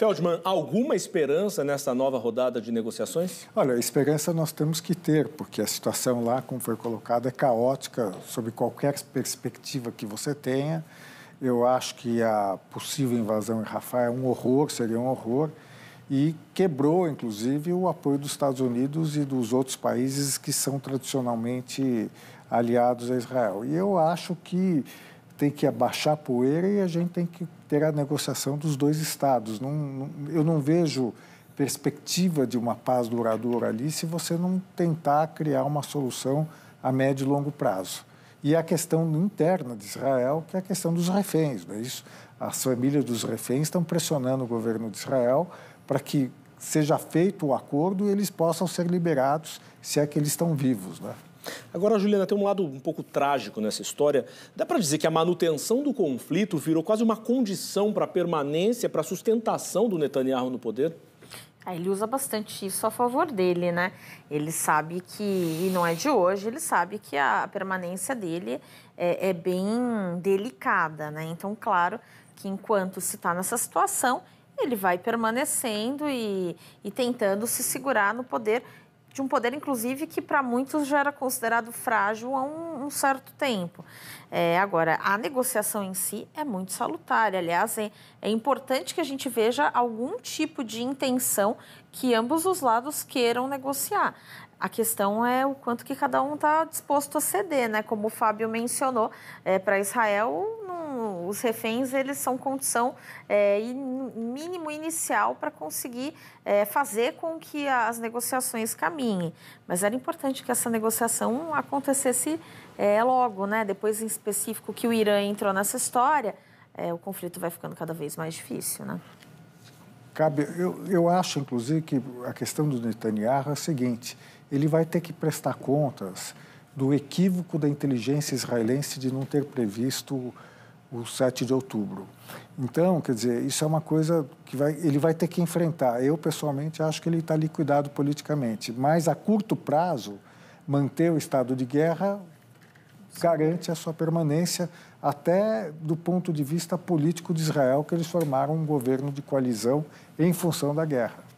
Feldman, alguma esperança nessa nova rodada de negociações? Olha, esperança nós temos que ter, porque a situação lá, como foi colocada, é caótica sob qualquer perspectiva que você tenha. Eu acho que a possível invasão em Rafah é um horror, seria um horror, e quebrou, inclusive, o apoio dos Estados Unidos e dos outros países que são tradicionalmente aliados a Israel. E eu acho que tem que abaixar a poeira e a gente tem que ter a negociação dos dois estados. Não, não, eu não vejo perspectiva de uma paz duradoura ali se você não tentar criar uma solução a médio e longo prazo. E a questão interna de Israel, que é a questão dos reféns, não é isso? As famílias dos reféns estão pressionando o governo de Israel para que seja feito o acordo e eles possam ser liberados, se é que eles estão vivos, né? Agora, Juliana, tem um lado um pouco trágico nessa história. Dá para dizer que a manutenção do conflito virou quase uma condição para a permanência, para a sustentação do Netanyahu no poder? Ah, ele usa bastante isso a favor dele, né? Ele sabe que, e não é de hoje, ele sabe que a permanência dele é, é bem delicada, né? Então, claro que enquanto se está nessa situação, ele vai permanecendo e, e tentando se segurar no poder de um poder, inclusive, que para muitos já era considerado frágil há um, um certo tempo. É, agora, a negociação em si é muito salutar. Aliás, é, é, importante que a gente veja algum tipo de intenção que ambos os lados queiram negociar. A questão é o quanto que cada um está disposto a ceder, né? Como o Fábio mencionou, é, para Israel não os reféns eles são condição é, in, mínimo inicial para conseguir é, fazer com que as negociações caminhem. Mas era importante que essa negociação acontecesse é, logo, né? Depois, em específico, que o Irã entrou nessa história, é, o conflito vai ficando cada vez mais difícil, né? Cabe, eu, eu acho, inclusive, que a questão do Netanyahu é a seguinte: ele vai ter que prestar contas do equívoco da inteligência israelense de não ter previsto o 7 de outubro. Então, quer dizer, isso é uma coisa que vai, ele vai ter que enfrentar. Eu, pessoalmente, acho que ele está liquidado politicamente. Mas, a curto prazo, manter o estado de guerra garante a sua permanência, até do ponto de vista político de Israel, que eles formaram um governo de coalizão em função da guerra.